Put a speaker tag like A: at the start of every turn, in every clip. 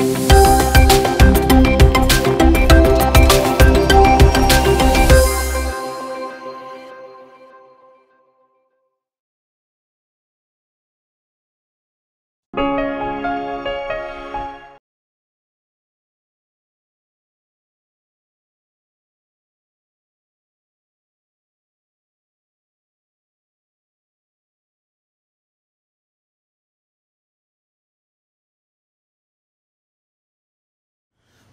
A: you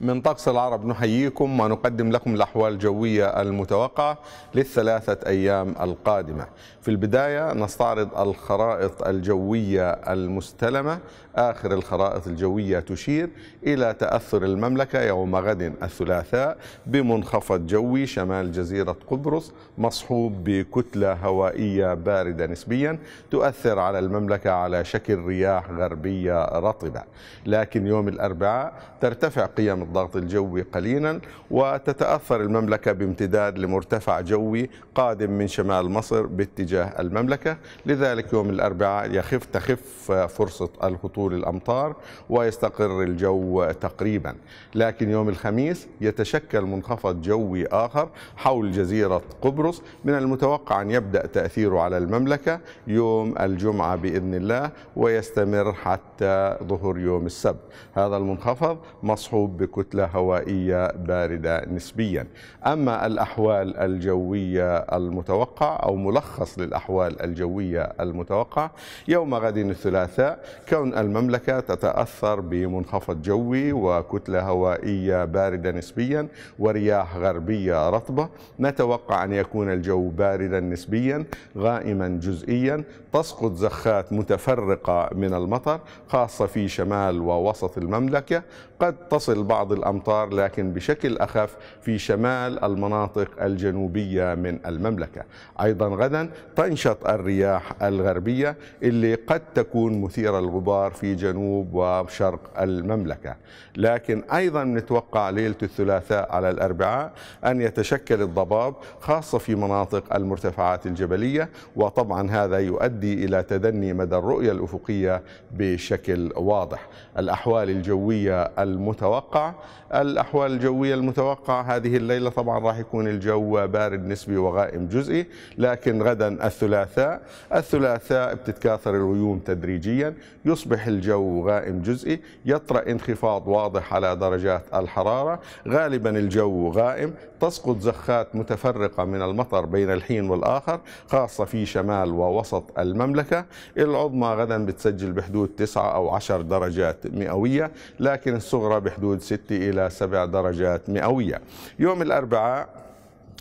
A: من طقس العرب نحييكم ونقدم لكم الأحوال الجوية المتوقعة للثلاثة أيام القادمة في البداية نستعرض الخرائط الجوية المستلمة آخر الخرائط الجوية تشير إلى تأثر المملكة يوم غد الثلاثاء بمنخفض جوي شمال جزيرة قبرص مصحوب بكتلة هوائية باردة نسبيا تؤثر على المملكة على شكل رياح غربية رطبة لكن يوم الأربعاء ترتفع قيم الضغط الجوي قليلا وتتأثر المملكة بامتداد لمرتفع جوي قادم من شمال مصر باتجاه المملكة لذلك يوم الأربعاء يخف تخف فرصة الهطول الأمطار ويستقر الجو تقريبا لكن يوم الخميس يتشكل منخفض جوي آخر حول جزيرة قبرص من المتوقع أن يبدأ تأثيره على المملكة يوم الجمعة بإذن الله ويستمر حتى ظهر يوم السبت هذا المنخفض مصحوب بكل كتلة هوائية باردة نسبيا أما الأحوال الجوية المتوقع أو ملخص للأحوال الجوية المتوقع يوم غد الثلاثاء كون المملكة تتأثر بمنخفض جوي وكتلة هوائية باردة نسبيا ورياح غربية رطبة نتوقع أن يكون الجو باردا نسبيا غائما جزئيا تسقط زخات متفرقة من المطر خاصة في شمال ووسط المملكة قد تصل بعض بعض الأمطار لكن بشكل أخف في شمال المناطق الجنوبية من المملكة أيضا غدا تنشط الرياح الغربية اللي قد تكون مثيرة الغبار في جنوب وشرق المملكة لكن أيضا نتوقع ليلة الثلاثاء على الأربعاء أن يتشكل الضباب خاصة في مناطق المرتفعات الجبلية وطبعا هذا يؤدي إلى تدني مدى الرؤية الأفقية بشكل واضح الأحوال الجوية المتوقع الأحوال الجوية المتوقعة هذه الليلة طبعا راح يكون الجو بارد نسبي وغائم جزئي لكن غدا الثلاثاء الثلاثاء بتتكاثر الغيوم تدريجيا يصبح الجو غائم جزئي يطرأ انخفاض واضح على درجات الحرارة غالبا الجو غائم تسقط زخات متفرقة من المطر بين الحين والآخر خاصة في شمال ووسط المملكة العظمى غدا بتسجل بحدود 9 أو 10 درجات مئوية لكن الصغرى بحدود 6 6 إلى سبع درجات مئوية يوم الأربعاء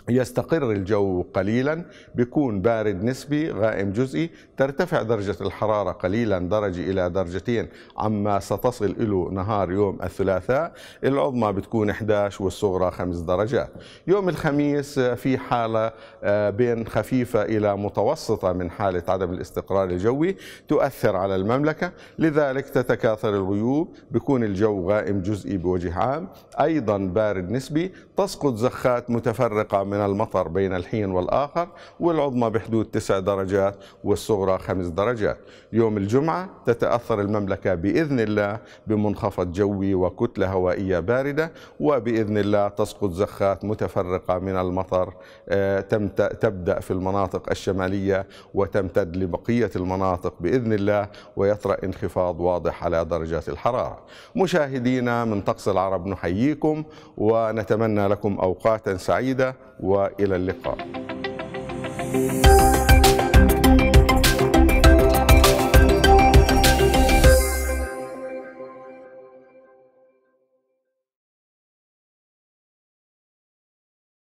A: يستقر الجو قليلا بيكون بارد نسبي غائم جزئي ترتفع درجة الحرارة قليلا درجة إلى درجتين عما ستصل إلى نهار يوم الثلاثاء العظمى بتكون 11 والصغرى 5 درجات يوم الخميس في حالة آه، بين خفيفة إلى متوسطة من حالة عدم الاستقرار الجوي تؤثر على المملكة لذلك تتكاثر الغيوم بيكون الجو غائم جزئي بوجه عام أيضا بارد نسبي تسقط زخات متفرقة من من المطر بين الحين والآخر والعظمى بحدود 9 درجات والصغرى 5 درجات يوم الجمعة تتأثر المملكة بإذن الله بمنخفض جوي وكتلة هوائية باردة وبإذن الله تسقط زخات متفرقة من المطر آه، تبدأ في المناطق الشمالية وتمتد لبقية المناطق بإذن الله ويطرأ انخفاض واضح على درجات الحرارة مشاهدينا من طقس العرب نحييكم ونتمنى لكم أوقاتا سعيدة والى اللقاء.